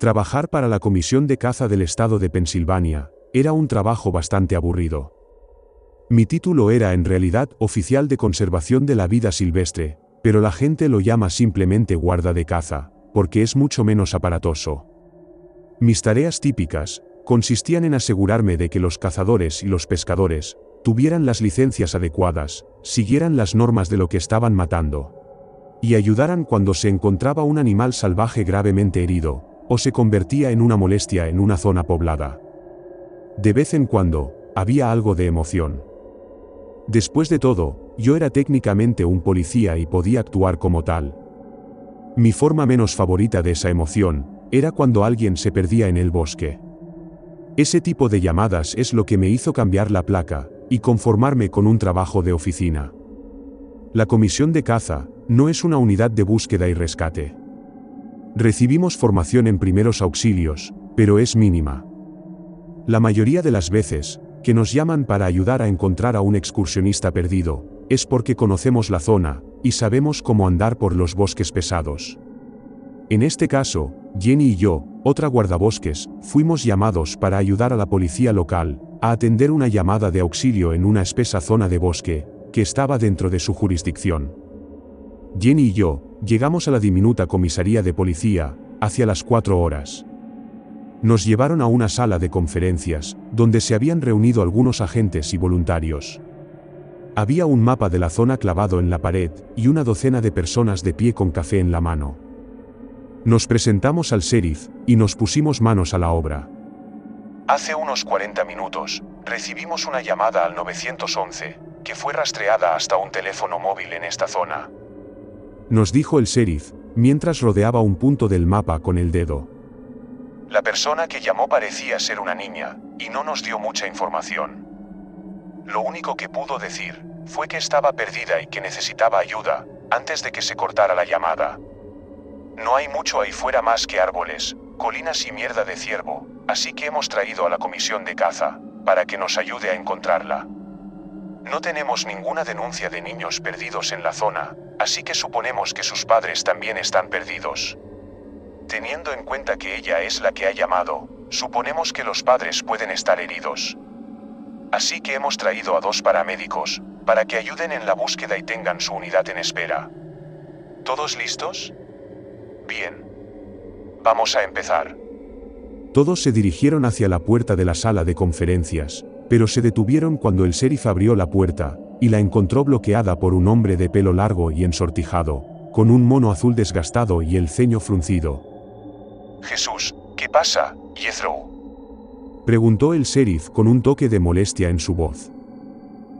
Trabajar para la Comisión de Caza del Estado de Pensilvania era un trabajo bastante aburrido. Mi título era en realidad oficial de conservación de la vida silvestre, pero la gente lo llama simplemente guarda de caza, porque es mucho menos aparatoso. Mis tareas típicas consistían en asegurarme de que los cazadores y los pescadores tuvieran las licencias adecuadas, siguieran las normas de lo que estaban matando, y ayudaran cuando se encontraba un animal salvaje gravemente herido, o se convertía en una molestia en una zona poblada. De vez en cuando, había algo de emoción. Después de todo, yo era técnicamente un policía y podía actuar como tal. Mi forma menos favorita de esa emoción, era cuando alguien se perdía en el bosque. Ese tipo de llamadas es lo que me hizo cambiar la placa, y conformarme con un trabajo de oficina. La comisión de caza, no es una unidad de búsqueda y rescate. Recibimos formación en primeros auxilios, pero es mínima. La mayoría de las veces, que nos llaman para ayudar a encontrar a un excursionista perdido, es porque conocemos la zona, y sabemos cómo andar por los bosques pesados. En este caso, Jenny y yo, otra guardabosques, fuimos llamados para ayudar a la policía local, a atender una llamada de auxilio en una espesa zona de bosque, que estaba dentro de su jurisdicción. Jenny y yo, Llegamos a la diminuta comisaría de policía, hacia las cuatro horas. Nos llevaron a una sala de conferencias, donde se habían reunido algunos agentes y voluntarios. Había un mapa de la zona clavado en la pared, y una docena de personas de pie con café en la mano. Nos presentamos al sheriff, y nos pusimos manos a la obra. Hace unos 40 minutos, recibimos una llamada al 911, que fue rastreada hasta un teléfono móvil en esta zona nos dijo el sheriff, mientras rodeaba un punto del mapa con el dedo. La persona que llamó parecía ser una niña, y no nos dio mucha información. Lo único que pudo decir, fue que estaba perdida y que necesitaba ayuda, antes de que se cortara la llamada. No hay mucho ahí fuera más que árboles, colinas y mierda de ciervo, así que hemos traído a la comisión de caza, para que nos ayude a encontrarla. No tenemos ninguna denuncia de niños perdidos en la zona, así que suponemos que sus padres también están perdidos. Teniendo en cuenta que ella es la que ha llamado, suponemos que los padres pueden estar heridos. Así que hemos traído a dos paramédicos, para que ayuden en la búsqueda y tengan su unidad en espera. ¿Todos listos? Bien. Vamos a empezar. Todos se dirigieron hacia la puerta de la sala de conferencias, pero se detuvieron cuando el sheriff abrió la puerta, y la encontró bloqueada por un hombre de pelo largo y ensortijado, con un mono azul desgastado y el ceño fruncido. Jesús, ¿qué pasa, Jethro? Preguntó el sheriff con un toque de molestia en su voz.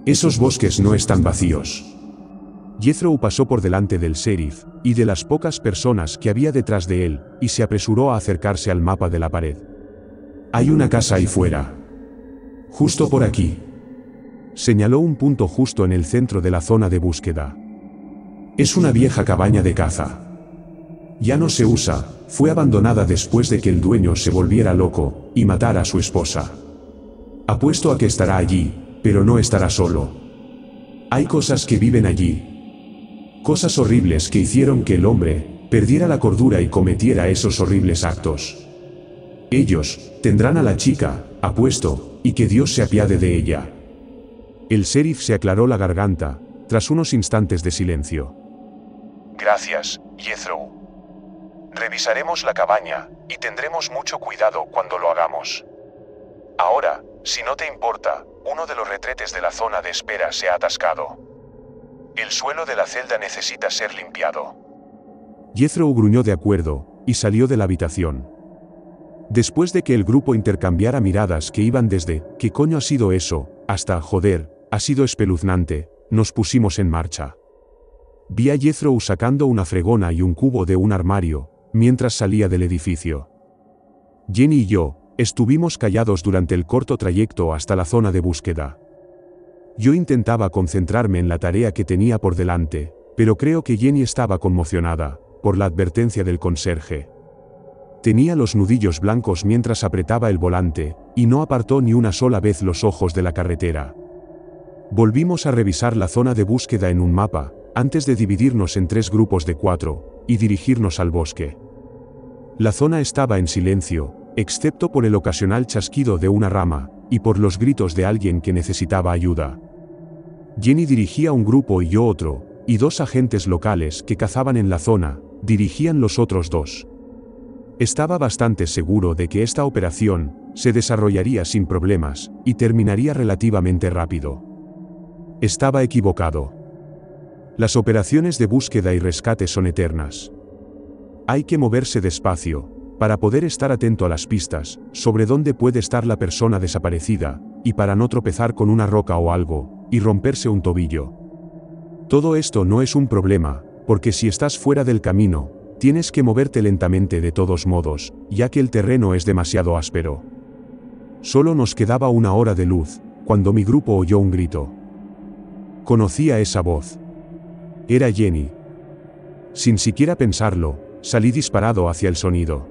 Esos bosques no están vacíos. Jethro pasó por delante del sheriff, y de las pocas personas que había detrás de él, y se apresuró a acercarse al mapa de la pared. Hay una casa ahí fuera, Justo por aquí. Señaló un punto justo en el centro de la zona de búsqueda. Es una vieja cabaña de caza. Ya no se usa, fue abandonada después de que el dueño se volviera loco, y matara a su esposa. Apuesto a que estará allí, pero no estará solo. Hay cosas que viven allí. Cosas horribles que hicieron que el hombre, perdiera la cordura y cometiera esos horribles actos. Ellos, tendrán a la chica, apuesto, y que Dios se apiade de ella. El sheriff se aclaró la garganta, tras unos instantes de silencio. Gracias, Jethro. Revisaremos la cabaña, y tendremos mucho cuidado cuando lo hagamos. Ahora, si no te importa, uno de los retretes de la zona de espera se ha atascado. El suelo de la celda necesita ser limpiado. Jethro gruñó de acuerdo, y salió de la habitación. Después de que el grupo intercambiara miradas que iban desde, ¿qué coño ha sido eso?, hasta, joder, ha sido espeluznante, nos pusimos en marcha. Vi a Jethro sacando una fregona y un cubo de un armario, mientras salía del edificio. Jenny y yo, estuvimos callados durante el corto trayecto hasta la zona de búsqueda. Yo intentaba concentrarme en la tarea que tenía por delante, pero creo que Jenny estaba conmocionada, por la advertencia del conserje. Tenía los nudillos blancos mientras apretaba el volante, y no apartó ni una sola vez los ojos de la carretera. Volvimos a revisar la zona de búsqueda en un mapa, antes de dividirnos en tres grupos de cuatro, y dirigirnos al bosque. La zona estaba en silencio, excepto por el ocasional chasquido de una rama, y por los gritos de alguien que necesitaba ayuda. Jenny dirigía un grupo y yo otro, y dos agentes locales que cazaban en la zona, dirigían los otros dos. Estaba bastante seguro de que esta operación se desarrollaría sin problemas y terminaría relativamente rápido. Estaba equivocado. Las operaciones de búsqueda y rescate son eternas. Hay que moverse despacio, para poder estar atento a las pistas sobre dónde puede estar la persona desaparecida, y para no tropezar con una roca o algo, y romperse un tobillo. Todo esto no es un problema, porque si estás fuera del camino, Tienes que moverte lentamente de todos modos, ya que el terreno es demasiado áspero. Solo nos quedaba una hora de luz, cuando mi grupo oyó un grito. Conocía esa voz. Era Jenny. Sin siquiera pensarlo, salí disparado hacia el sonido.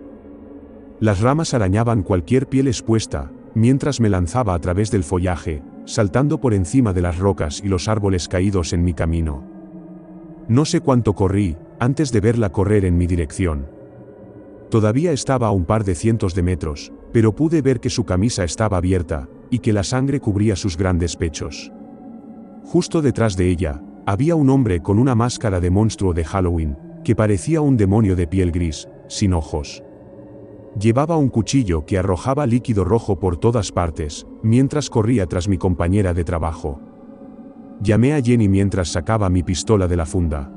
Las ramas arañaban cualquier piel expuesta, mientras me lanzaba a través del follaje, saltando por encima de las rocas y los árboles caídos en mi camino. No sé cuánto corrí, antes de verla correr en mi dirección. Todavía estaba a un par de cientos de metros, pero pude ver que su camisa estaba abierta, y que la sangre cubría sus grandes pechos. Justo detrás de ella, había un hombre con una máscara de monstruo de Halloween, que parecía un demonio de piel gris, sin ojos. Llevaba un cuchillo que arrojaba líquido rojo por todas partes, mientras corría tras mi compañera de trabajo. Llamé a Jenny mientras sacaba mi pistola de la funda.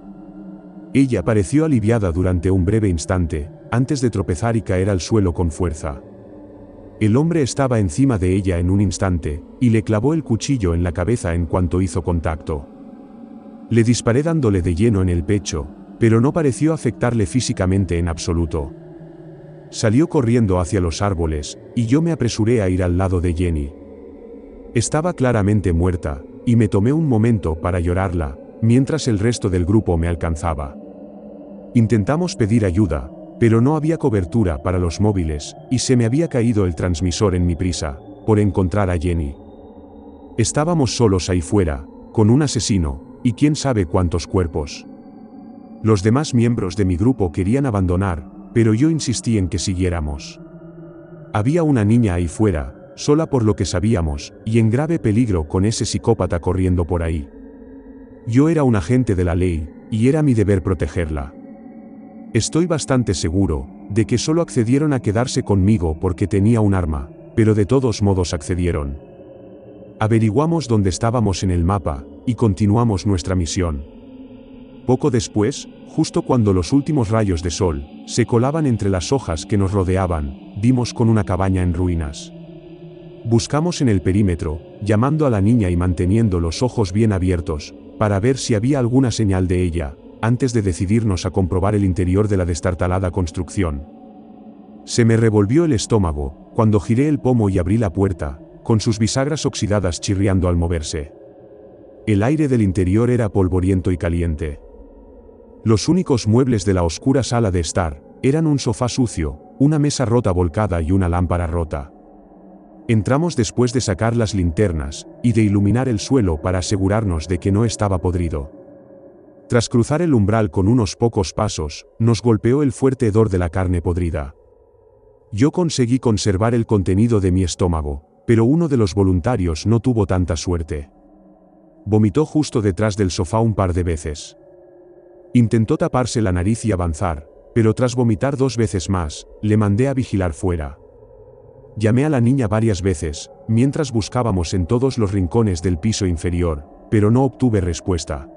Ella pareció aliviada durante un breve instante, antes de tropezar y caer al suelo con fuerza. El hombre estaba encima de ella en un instante, y le clavó el cuchillo en la cabeza en cuanto hizo contacto. Le disparé dándole de lleno en el pecho, pero no pareció afectarle físicamente en absoluto. Salió corriendo hacia los árboles, y yo me apresuré a ir al lado de Jenny. Estaba claramente muerta, y me tomé un momento para llorarla, mientras el resto del grupo me alcanzaba. Intentamos pedir ayuda, pero no había cobertura para los móviles, y se me había caído el transmisor en mi prisa, por encontrar a Jenny. Estábamos solos ahí fuera, con un asesino, y quién sabe cuántos cuerpos. Los demás miembros de mi grupo querían abandonar, pero yo insistí en que siguiéramos. Había una niña ahí fuera, sola por lo que sabíamos, y en grave peligro con ese psicópata corriendo por ahí. Yo era un agente de la ley, y era mi deber protegerla. Estoy bastante seguro, de que solo accedieron a quedarse conmigo porque tenía un arma, pero de todos modos accedieron. Averiguamos dónde estábamos en el mapa, y continuamos nuestra misión. Poco después, justo cuando los últimos rayos de sol, se colaban entre las hojas que nos rodeaban, vimos con una cabaña en ruinas. Buscamos en el perímetro, llamando a la niña y manteniendo los ojos bien abiertos, para ver si había alguna señal de ella, antes de decidirnos a comprobar el interior de la destartalada construcción. Se me revolvió el estómago, cuando giré el pomo y abrí la puerta, con sus bisagras oxidadas chirriando al moverse. El aire del interior era polvoriento y caliente. Los únicos muebles de la oscura sala de estar, eran un sofá sucio, una mesa rota volcada y una lámpara rota. Entramos después de sacar las linternas, y de iluminar el suelo para asegurarnos de que no estaba podrido. Tras cruzar el umbral con unos pocos pasos, nos golpeó el fuerte hedor de la carne podrida. Yo conseguí conservar el contenido de mi estómago, pero uno de los voluntarios no tuvo tanta suerte. Vomitó justo detrás del sofá un par de veces. Intentó taparse la nariz y avanzar, pero tras vomitar dos veces más, le mandé a vigilar fuera. Llamé a la niña varias veces, mientras buscábamos en todos los rincones del piso inferior, pero no obtuve respuesta.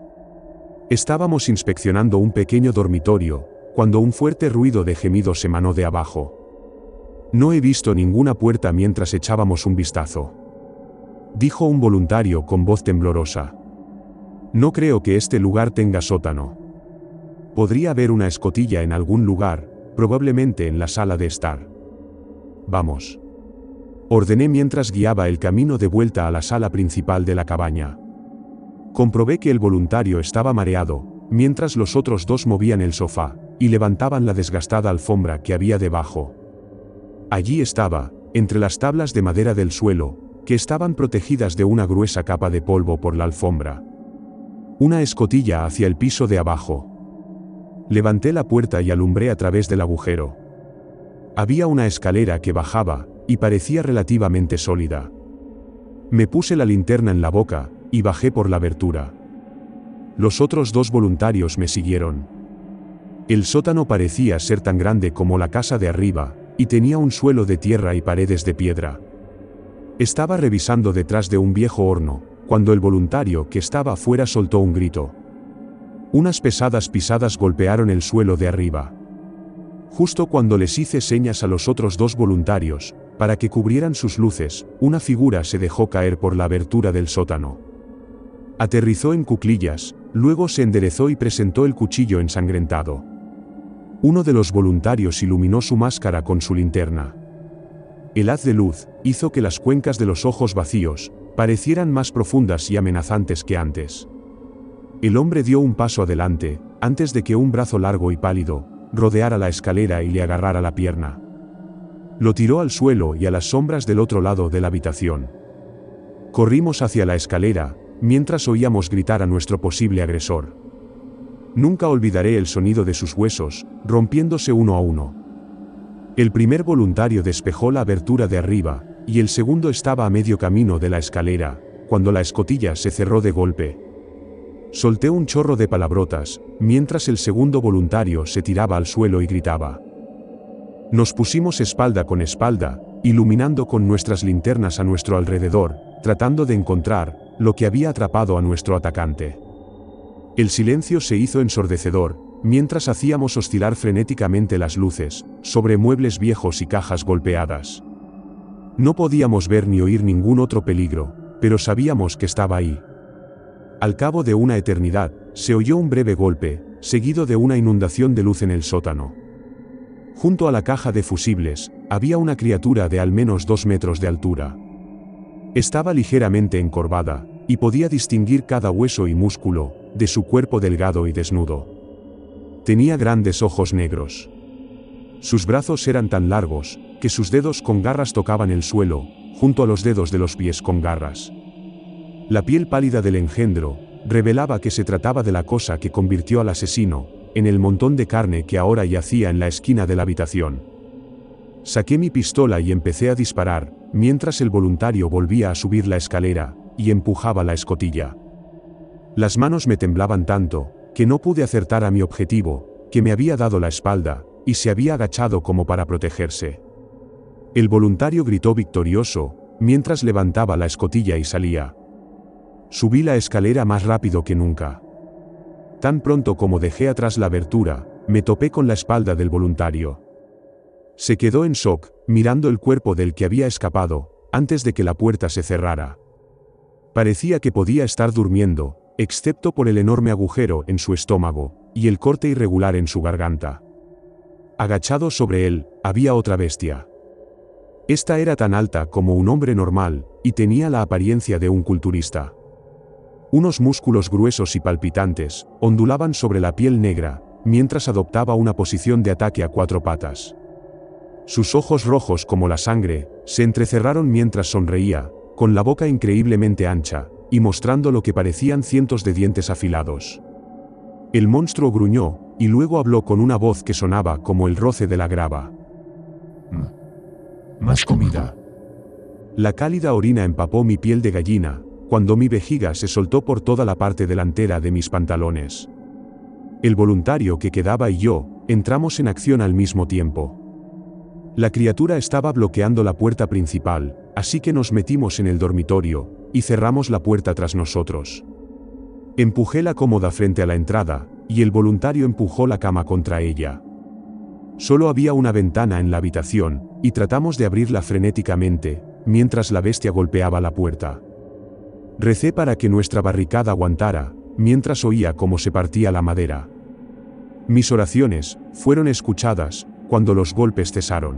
Estábamos inspeccionando un pequeño dormitorio, cuando un fuerte ruido de gemidos emanó de abajo. No he visto ninguna puerta mientras echábamos un vistazo. Dijo un voluntario con voz temblorosa. No creo que este lugar tenga sótano. Podría haber una escotilla en algún lugar, probablemente en la sala de estar. Vamos. Ordené mientras guiaba el camino de vuelta a la sala principal de la cabaña. Comprobé que el voluntario estaba mareado, mientras los otros dos movían el sofá, y levantaban la desgastada alfombra que había debajo. Allí estaba, entre las tablas de madera del suelo, que estaban protegidas de una gruesa capa de polvo por la alfombra. Una escotilla hacia el piso de abajo. Levanté la puerta y alumbré a través del agujero. Había una escalera que bajaba, y parecía relativamente sólida. Me puse la linterna en la boca, y bajé por la abertura. Los otros dos voluntarios me siguieron. El sótano parecía ser tan grande como la casa de arriba, y tenía un suelo de tierra y paredes de piedra. Estaba revisando detrás de un viejo horno, cuando el voluntario que estaba afuera soltó un grito. Unas pesadas pisadas golpearon el suelo de arriba. Justo cuando les hice señas a los otros dos voluntarios, para que cubrieran sus luces, una figura se dejó caer por la abertura del sótano. Aterrizó en cuclillas, luego se enderezó y presentó el cuchillo ensangrentado. Uno de los voluntarios iluminó su máscara con su linterna. El haz de luz hizo que las cuencas de los ojos vacíos parecieran más profundas y amenazantes que antes. El hombre dio un paso adelante, antes de que un brazo largo y pálido rodeara la escalera y le agarrara la pierna. Lo tiró al suelo y a las sombras del otro lado de la habitación. Corrimos hacia la escalera, mientras oíamos gritar a nuestro posible agresor. Nunca olvidaré el sonido de sus huesos, rompiéndose uno a uno. El primer voluntario despejó la abertura de arriba, y el segundo estaba a medio camino de la escalera, cuando la escotilla se cerró de golpe. Solté un chorro de palabrotas, mientras el segundo voluntario se tiraba al suelo y gritaba. Nos pusimos espalda con espalda, iluminando con nuestras linternas a nuestro alrededor, tratando de encontrar, lo que había atrapado a nuestro atacante. El silencio se hizo ensordecedor, mientras hacíamos oscilar frenéticamente las luces, sobre muebles viejos y cajas golpeadas. No podíamos ver ni oír ningún otro peligro, pero sabíamos que estaba ahí. Al cabo de una eternidad, se oyó un breve golpe, seguido de una inundación de luz en el sótano. Junto a la caja de fusibles, había una criatura de al menos dos metros de altura. Estaba ligeramente encorvada, y podía distinguir cada hueso y músculo, de su cuerpo delgado y desnudo. Tenía grandes ojos negros. Sus brazos eran tan largos, que sus dedos con garras tocaban el suelo, junto a los dedos de los pies con garras. La piel pálida del engendro, revelaba que se trataba de la cosa que convirtió al asesino, en el montón de carne que ahora yacía en la esquina de la habitación. Saqué mi pistola y empecé a disparar, mientras el voluntario volvía a subir la escalera, y empujaba la escotilla. Las manos me temblaban tanto, que no pude acertar a mi objetivo, que me había dado la espalda, y se había agachado como para protegerse. El voluntario gritó victorioso, mientras levantaba la escotilla y salía. Subí la escalera más rápido que nunca. Tan pronto como dejé atrás la abertura, me topé con la espalda del voluntario. Se quedó en shock, mirando el cuerpo del que había escapado, antes de que la puerta se cerrara. Parecía que podía estar durmiendo, excepto por el enorme agujero en su estómago, y el corte irregular en su garganta. Agachado sobre él, había otra bestia. Esta era tan alta como un hombre normal, y tenía la apariencia de un culturista. Unos músculos gruesos y palpitantes ondulaban sobre la piel negra, mientras adoptaba una posición de ataque a cuatro patas. Sus ojos rojos como la sangre, se entrecerraron mientras sonreía, con la boca increíblemente ancha, y mostrando lo que parecían cientos de dientes afilados. El monstruo gruñó, y luego habló con una voz que sonaba como el roce de la grava. Más comida. La cálida orina empapó mi piel de gallina, cuando mi vejiga se soltó por toda la parte delantera de mis pantalones. El voluntario que quedaba y yo, entramos en acción al mismo tiempo. La criatura estaba bloqueando la puerta principal, así que nos metimos en el dormitorio, y cerramos la puerta tras nosotros. Empujé la cómoda frente a la entrada, y el voluntario empujó la cama contra ella. Solo había una ventana en la habitación, y tratamos de abrirla frenéticamente, mientras la bestia golpeaba la puerta. Recé para que nuestra barricada aguantara, mientras oía cómo se partía la madera. Mis oraciones fueron escuchadas, cuando los golpes cesaron.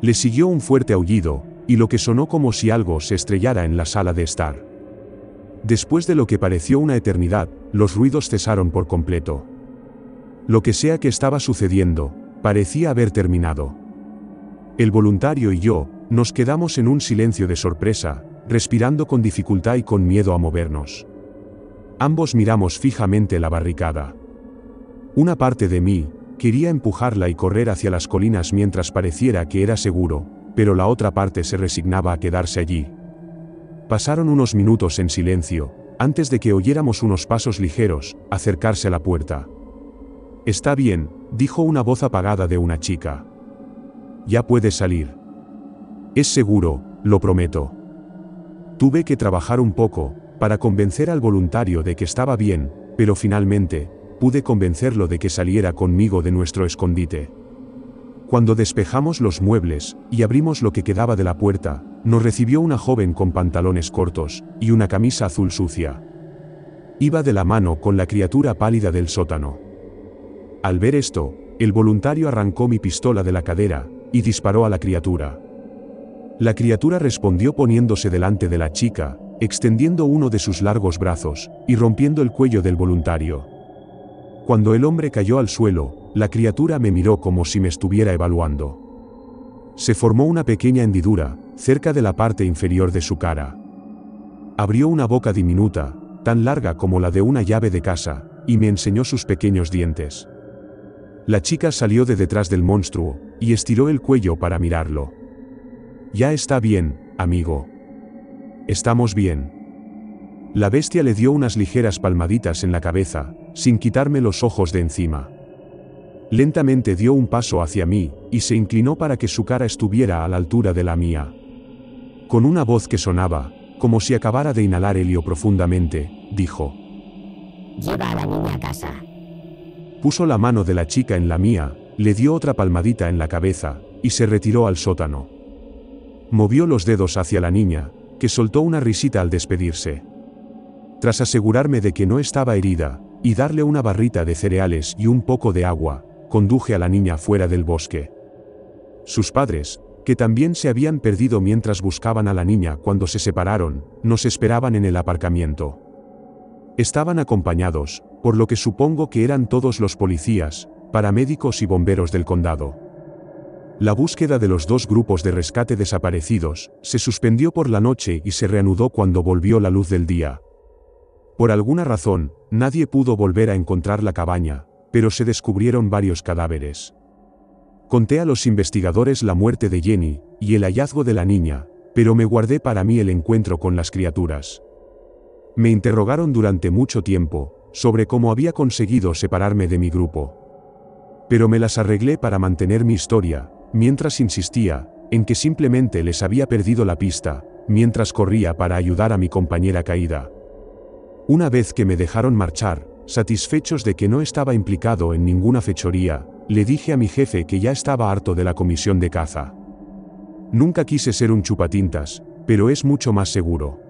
Le siguió un fuerte aullido, y lo que sonó como si algo se estrellara en la sala de estar. Después de lo que pareció una eternidad, los ruidos cesaron por completo. Lo que sea que estaba sucediendo, parecía haber terminado. El voluntario y yo, nos quedamos en un silencio de sorpresa, respirando con dificultad y con miedo a movernos. Ambos miramos fijamente la barricada. Una parte de mí, Quería empujarla y correr hacia las colinas mientras pareciera que era seguro, pero la otra parte se resignaba a quedarse allí. Pasaron unos minutos en silencio, antes de que oyéramos unos pasos ligeros, acercarse a la puerta. Está bien, dijo una voz apagada de una chica. Ya puedes salir. Es seguro, lo prometo. Tuve que trabajar un poco, para convencer al voluntario de que estaba bien, pero finalmente, pude convencerlo de que saliera conmigo de nuestro escondite. Cuando despejamos los muebles, y abrimos lo que quedaba de la puerta, nos recibió una joven con pantalones cortos, y una camisa azul sucia. Iba de la mano con la criatura pálida del sótano. Al ver esto, el voluntario arrancó mi pistola de la cadera, y disparó a la criatura. La criatura respondió poniéndose delante de la chica, extendiendo uno de sus largos brazos, y rompiendo el cuello del voluntario. Cuando el hombre cayó al suelo, la criatura me miró como si me estuviera evaluando. Se formó una pequeña hendidura, cerca de la parte inferior de su cara. Abrió una boca diminuta, tan larga como la de una llave de casa, y me enseñó sus pequeños dientes. La chica salió de detrás del monstruo, y estiró el cuello para mirarlo. Ya está bien, amigo. Estamos bien. La bestia le dio unas ligeras palmaditas en la cabeza, sin quitarme los ojos de encima. Lentamente dio un paso hacia mí, y se inclinó para que su cara estuviera a la altura de la mía. Con una voz que sonaba, como si acabara de inhalar helio profundamente, dijo. Lleva a la niña a casa. Puso la mano de la chica en la mía, le dio otra palmadita en la cabeza, y se retiró al sótano. Movió los dedos hacia la niña, que soltó una risita al despedirse. Tras asegurarme de que no estaba herida, y darle una barrita de cereales y un poco de agua, conduje a la niña fuera del bosque. Sus padres, que también se habían perdido mientras buscaban a la niña cuando se separaron, nos esperaban en el aparcamiento. Estaban acompañados, por lo que supongo que eran todos los policías, paramédicos y bomberos del condado. La búsqueda de los dos grupos de rescate desaparecidos se suspendió por la noche y se reanudó cuando volvió la luz del día, por alguna razón, nadie pudo volver a encontrar la cabaña, pero se descubrieron varios cadáveres. Conté a los investigadores la muerte de Jenny, y el hallazgo de la niña, pero me guardé para mí el encuentro con las criaturas. Me interrogaron durante mucho tiempo, sobre cómo había conseguido separarme de mi grupo. Pero me las arreglé para mantener mi historia, mientras insistía, en que simplemente les había perdido la pista, mientras corría para ayudar a mi compañera caída. Una vez que me dejaron marchar, satisfechos de que no estaba implicado en ninguna fechoría, le dije a mi jefe que ya estaba harto de la comisión de caza. Nunca quise ser un chupatintas, pero es mucho más seguro.